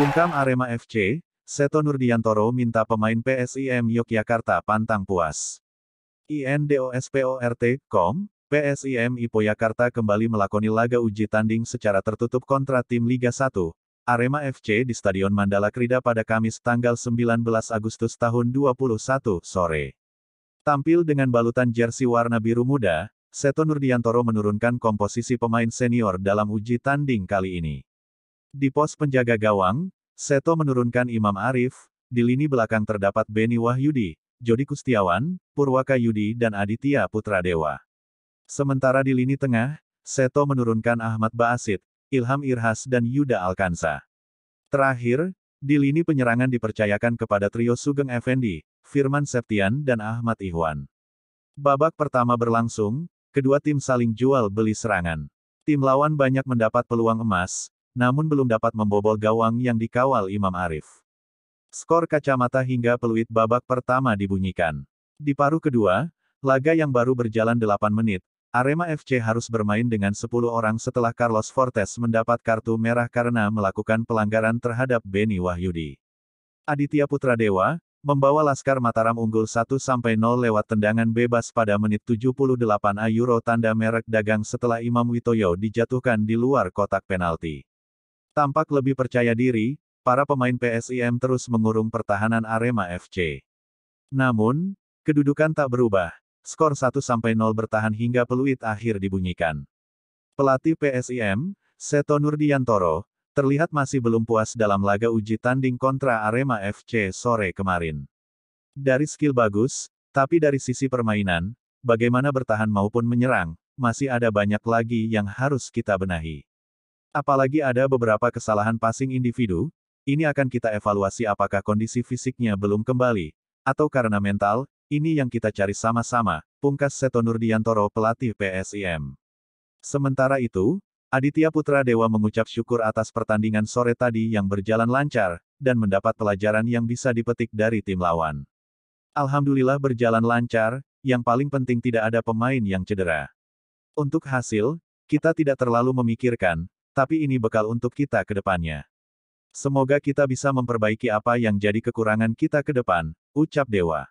Bungkam Arema FC, Seto Nurdiantoro minta pemain PSIM Yogyakarta pantang puas. INDOSPORT.com, PSIM Yakarta kembali melakoni laga uji tanding secara tertutup kontra tim Liga 1, Arema FC di Stadion Mandala Krida pada Kamis tanggal 19 Agustus tahun 21 sore. Tampil dengan balutan jersey warna biru muda, Seto Nurdiantoro menurunkan komposisi pemain senior dalam uji tanding kali ini. Di pos penjaga gawang, Seto menurunkan Imam Arif, di lini belakang terdapat Beni Wahyudi, Jody Kustiawan, Purwaka Yudi dan Aditya Putra Dewa. Sementara di lini tengah, Seto menurunkan Ahmad Baasid, Ilham Irhas dan Yuda Alkansa. Terakhir, di lini penyerangan dipercayakan kepada trio Sugeng Effendi, Firman Septian dan Ahmad Ihwan. Babak pertama berlangsung, kedua tim saling jual beli serangan. Tim lawan banyak mendapat peluang emas, namun belum dapat membobol gawang yang dikawal Imam Arif. Skor kacamata hingga peluit babak pertama dibunyikan. Di paruh kedua, laga yang baru berjalan 8 menit, Arema FC harus bermain dengan 10 orang setelah Carlos Fortes mendapat kartu merah karena melakukan pelanggaran terhadap Beni Wahyudi. Aditya Putra Dewa, membawa Laskar Mataram unggul 1-0 lewat tendangan bebas pada menit 78 Euro tanda merek dagang setelah Imam Witoyo dijatuhkan di luar kotak penalti. Tampak lebih percaya diri, para pemain PSIM terus mengurung pertahanan Arema FC. Namun, kedudukan tak berubah. Skor 1-0 bertahan hingga peluit akhir dibunyikan. Pelatih PSIM, Seto Nurdiantoro, terlihat masih belum puas dalam laga uji tanding kontra Arema FC sore kemarin. Dari skill bagus, tapi dari sisi permainan, bagaimana bertahan maupun menyerang, masih ada banyak lagi yang harus kita benahi. Apalagi ada beberapa kesalahan passing individu, ini akan kita evaluasi apakah kondisi fisiknya belum kembali, atau karena mental, ini yang kita cari sama-sama, pungkas Seto Nurdiantoro pelatih PSIM. Sementara itu, Aditya Putra Dewa mengucap syukur atas pertandingan sore tadi yang berjalan lancar, dan mendapat pelajaran yang bisa dipetik dari tim lawan. Alhamdulillah berjalan lancar, yang paling penting tidak ada pemain yang cedera. Untuk hasil, kita tidak terlalu memikirkan, tapi ini bekal untuk kita ke depannya. Semoga kita bisa memperbaiki apa yang jadi kekurangan kita ke depan, ucap dewa.